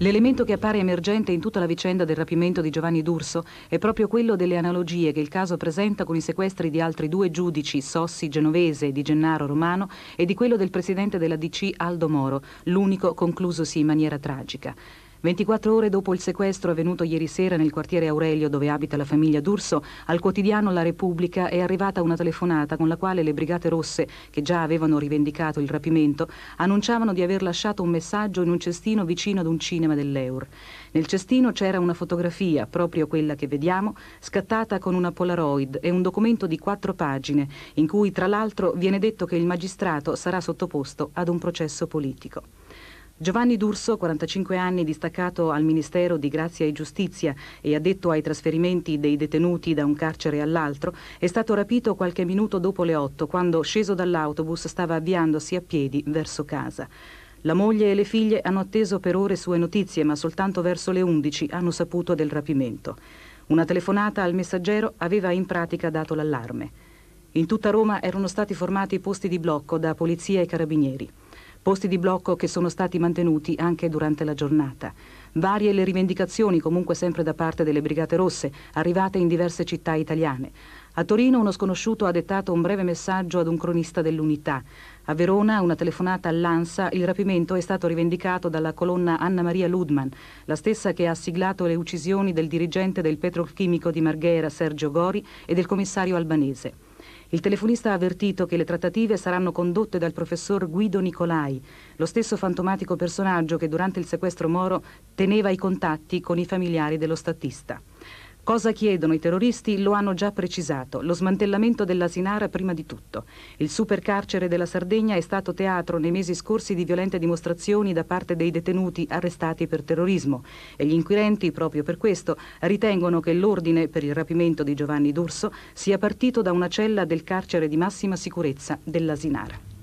L'elemento che appare emergente in tutta la vicenda del rapimento di Giovanni D'Urso è proprio quello delle analogie che il caso presenta con i sequestri di altri due giudici, Sossi Genovese e di Gennaro Romano, e di quello del presidente della DC Aldo Moro, l'unico conclusosi in maniera tragica. 24 ore dopo il sequestro avvenuto ieri sera nel quartiere Aurelio dove abita la famiglia D'Urso, al quotidiano La Repubblica è arrivata una telefonata con la quale le Brigate Rosse, che già avevano rivendicato il rapimento, annunciavano di aver lasciato un messaggio in un cestino vicino ad un cinema dell'Eur. Nel cestino c'era una fotografia, proprio quella che vediamo, scattata con una Polaroid e un documento di quattro pagine, in cui tra l'altro viene detto che il magistrato sarà sottoposto ad un processo politico. Giovanni D'Urso, 45 anni, distaccato al Ministero di Grazia e Giustizia e addetto ai trasferimenti dei detenuti da un carcere all'altro, è stato rapito qualche minuto dopo le 8 quando, sceso dall'autobus, stava avviandosi a piedi verso casa. La moglie e le figlie hanno atteso per ore sue notizie, ma soltanto verso le 11 hanno saputo del rapimento. Una telefonata al messaggero aveva in pratica dato l'allarme. In tutta Roma erano stati formati posti di blocco da polizia e carabinieri posti di blocco che sono stati mantenuti anche durante la giornata. Varie le rivendicazioni comunque sempre da parte delle Brigate Rosse, arrivate in diverse città italiane. A Torino uno sconosciuto ha dettato un breve messaggio ad un cronista dell'unità. A Verona, una telefonata all'ANSA, il rapimento è stato rivendicato dalla colonna Anna Maria Ludman, la stessa che ha siglato le uccisioni del dirigente del petrochimico di Marghera Sergio Gori e del commissario albanese. Il telefonista ha avvertito che le trattative saranno condotte dal professor Guido Nicolai, lo stesso fantomatico personaggio che durante il sequestro Moro teneva i contatti con i familiari dello statista. Cosa chiedono i terroristi lo hanno già precisato, lo smantellamento dell'Asinara prima di tutto. Il supercarcere della Sardegna è stato teatro nei mesi scorsi di violente dimostrazioni da parte dei detenuti arrestati per terrorismo e gli inquirenti, proprio per questo, ritengono che l'ordine per il rapimento di Giovanni D'Urso sia partito da una cella del carcere di massima sicurezza dell'Asinara.